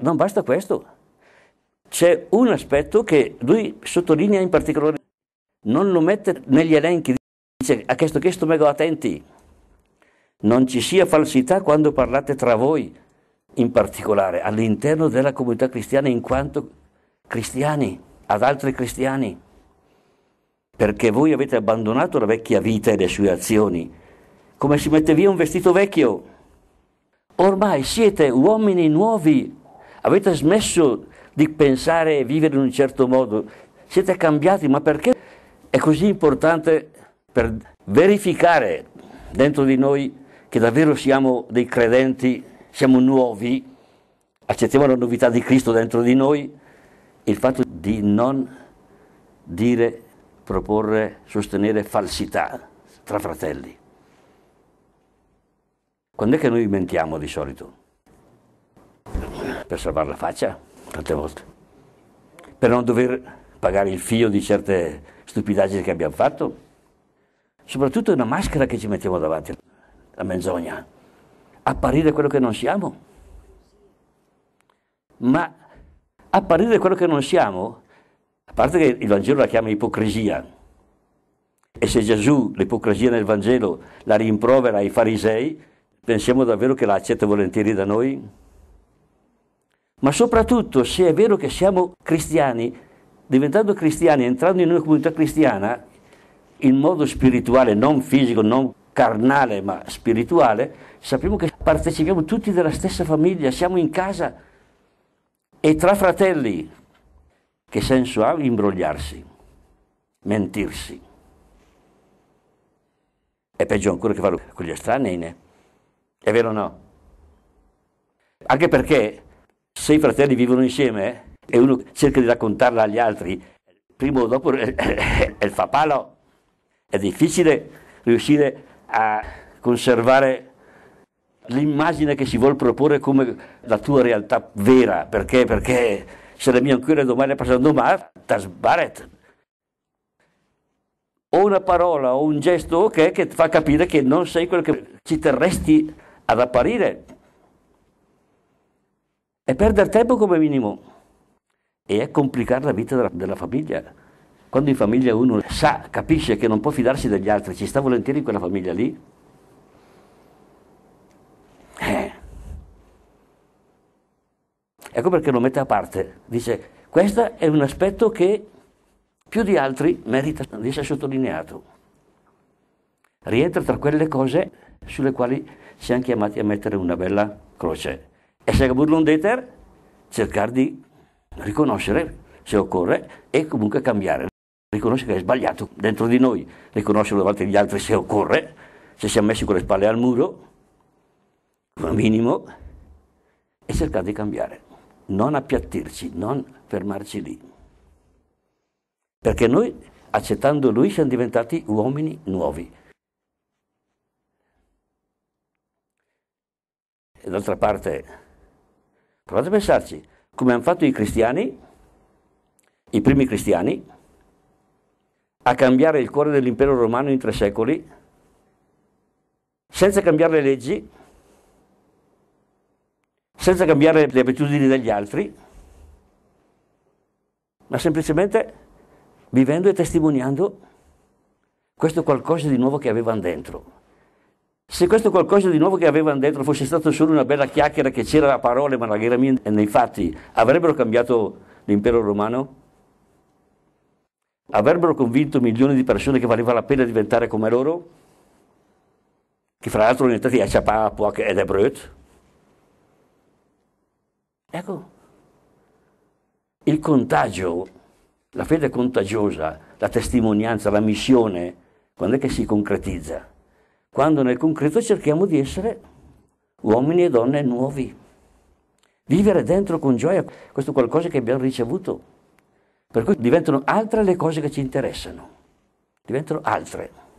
Non basta questo. C'è un aspetto che lui sottolinea in particolare, non lo mette negli elenchi, dice a questo chiesto mega attenti, non ci sia falsità quando parlate tra voi, in particolare all'interno della comunità cristiana in quanto cristiani, ad altri cristiani, perché voi avete abbandonato la vecchia vita e le sue azioni, come si mette via un vestito vecchio. Ormai siete uomini nuovi Avete smesso di pensare e vivere in un certo modo? Siete cambiati, ma perché è così importante per verificare dentro di noi che davvero siamo dei credenti, siamo nuovi, accettiamo la novità di Cristo dentro di noi, il fatto di non dire, proporre, sostenere falsità tra fratelli. Quando è che noi mentiamo di solito? per salvare la faccia, tante volte, per non dover pagare il fio di certe stupidaggini che abbiamo fatto. Soprattutto è una maschera che ci mettiamo davanti, la menzogna, apparire quello che non siamo. Ma apparire quello che non siamo, a parte che il Vangelo la chiama ipocrisia, e se Gesù l'ipocrisia nel Vangelo la rimprovera ai farisei, pensiamo davvero che la accetta volentieri da noi? ma soprattutto se è vero che siamo cristiani, diventando cristiani, entrando in una comunità cristiana, in modo spirituale, non fisico, non carnale, ma spirituale, sappiamo che partecipiamo tutti della stessa famiglia, siamo in casa e tra fratelli. Che senso ha imbrogliarsi, mentirsi? È peggio ancora che farlo con gli estranei, né? È vero o no? Anche perché se i fratelli vivono insieme e uno cerca di raccontarla agli altri, prima o dopo eh, eh, il fa palo. È difficile riuscire a conservare l'immagine che si vuole proporre come la tua realtà vera, perché, perché se la mia ancora domani è passata domani, ti sbaret. O una parola o un gesto ok che ti fa capire che non sei quello che ci terresti ad apparire, è perdere tempo come minimo e è complicare la vita della, della famiglia. Quando in famiglia uno sa, capisce che non può fidarsi degli altri, ci sta volentieri in quella famiglia lì, eh. Ecco perché lo mette a parte. Dice, questo è un aspetto che più di altri merita di essere sottolineato. Rientra tra quelle cose sulle quali siamo chiamati a mettere una bella croce essere burlondeter, cercare di riconoscere se occorre e comunque cambiare. Riconoscere che è sbagliato dentro di noi, riconoscerlo davanti agli altri se occorre, se siamo messi con le spalle al muro, come minimo, e cercare di cambiare. Non appiattirci, non fermarci lì. Perché noi, accettando Lui, siamo diventati uomini nuovi. E D'altra parte, Provate a pensarci, come hanno fatto i cristiani, i primi cristiani, a cambiare il cuore dell'impero romano in tre secoli, senza cambiare le leggi, senza cambiare le abitudini degli altri, ma semplicemente vivendo e testimoniando questo qualcosa di nuovo che avevano dentro. Se questo qualcosa di nuovo che avevano detto fosse stato solo una bella chiacchiera che c'era a parole ma la non era nei fatti, avrebbero cambiato l'impero romano? Avrebbero convinto milioni di persone che valeva la pena diventare come loro? Che fra l'altro sono stati a Ciapà, Puac ed Ebrut? Ecco, il contagio, la fede contagiosa, la testimonianza, la missione, quando è che si concretizza? quando nel concreto cerchiamo di essere uomini e donne nuovi. Vivere dentro con gioia, questo qualcosa che abbiamo ricevuto. Per cui diventano altre le cose che ci interessano, diventano altre.